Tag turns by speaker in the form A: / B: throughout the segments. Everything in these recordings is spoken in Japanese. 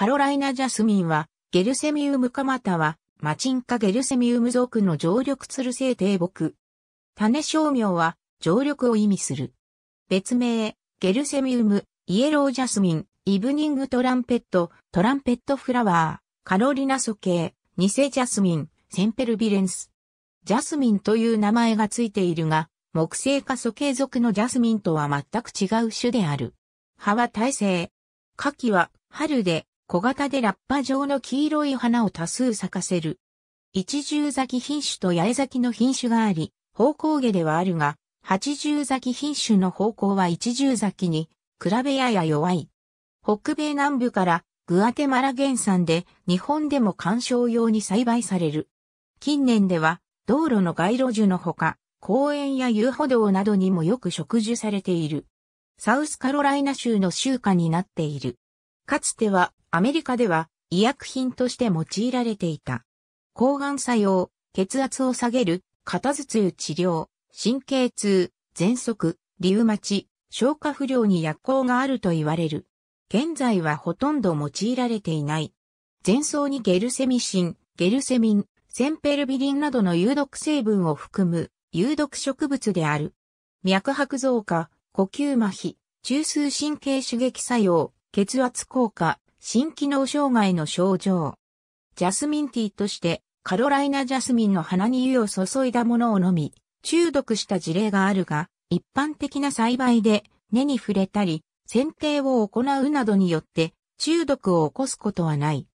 A: カロライナジャスミンは、ゲルセミウムかまたは、マチンカゲルセミウム属の常緑つる性低木。種商名は、常緑を意味する。別名、ゲルセミウム、イエロージャスミン、イブニングトランペット、トランペットフラワー、カロリナソ系、ニセジャスミン、センペルビレンス。ジャスミンという名前がついているが、木製化素系属のジャスミンとは全く違う種である。葉は耐性。夏季は春で、小型でラッパ状の黄色い花を多数咲かせる。一重咲き品種と八重咲きの品種があり、方向下ではあるが、八重咲き品種の方向は一重咲きに、比べやや弱い。北米南部からグアテマラ原産で日本でも観賞用に栽培される。近年では道路の街路樹のほか、公園や遊歩道などにもよく植樹されている。サウスカロライナ州の州下になっている。かつてはアメリカでは医薬品として用いられていた。抗がん作用、血圧を下げる、肩頭痛治療、神経痛、喘息、リウマチ、消化不良に薬効があると言われる。現在はほとんど用いられていない。前奏にゲルセミシン、ゲルセミン、センペルビリンなどの有毒成分を含む有毒植物である。脈拍増加、呼吸麻痺、中枢神経刺激作用、血圧効果、心機能障害の症状。ジャスミンティーとしてカロライナジャスミンの花に湯を注いだものを飲み、中毒した事例があるが、一般的な栽培で根に触れたり、剪定を行うなどによって中毒を起こすことはない。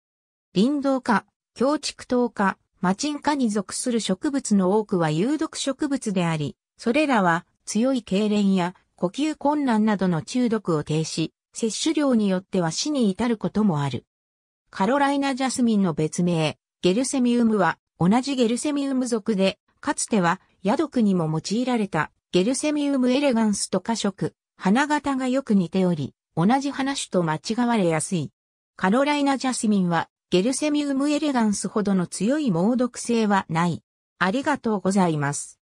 A: 林道化、強畜糖化、マチン化に属する植物の多くは有毒植物であり、それらは強い痙攣や呼吸困難などの中毒を停止、摂取量によっては死に至ることもある。カロライナジャスミンの別名、ゲルセミウムは同じゲルセミウム属で、かつては野毒にも用いられたゲルセミウムエレガンスと花色、花型がよく似ており、同じ花種と間違われやすい。カロライナジャスミンはゲルセミウムエレガンスほどの強い猛毒性はない。ありがとうございます。